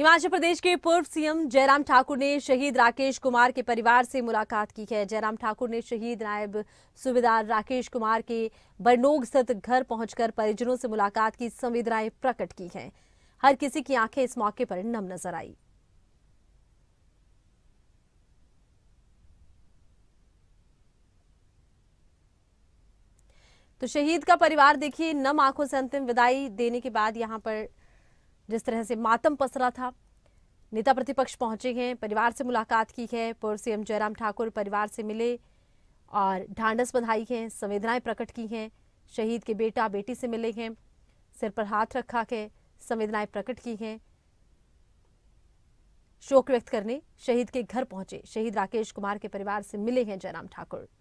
हिमाचल प्रदेश के पूर्व सीएम जयराम ठाकुर ने शहीद राकेश कुमार के परिवार से मुलाकात की है जयराम ठाकुर ने शहीद नायब सूबेदार राकेश कुमार के बरनोग स्थित घर पहुंचकर परिजनों से मुलाकात की संवेदनाएं प्रकट की हैं हर किसी की आंखें इस मौके पर नम नजर आई तो शहीद का परिवार देखिए नम आंखों से अंतिम विदाई देने के बाद यहां पर जिस तरह से मातम पसरा था नेता प्रतिपक्ष पहुंचे हैं परिवार से मुलाकात की है पूर्व सीएम जयराम ठाकुर परिवार से मिले और ढांडस बधाई हैं संवेदनाएं प्रकट की हैं शहीद के बेटा बेटी से मिले हैं सिर पर हाथ रखा के संवेदनाएं प्रकट की हैं शोक व्यक्त करने शहीद के घर पहुंचे शहीद राकेश कुमार के परिवार से मिले हैं जयराम ठाकुर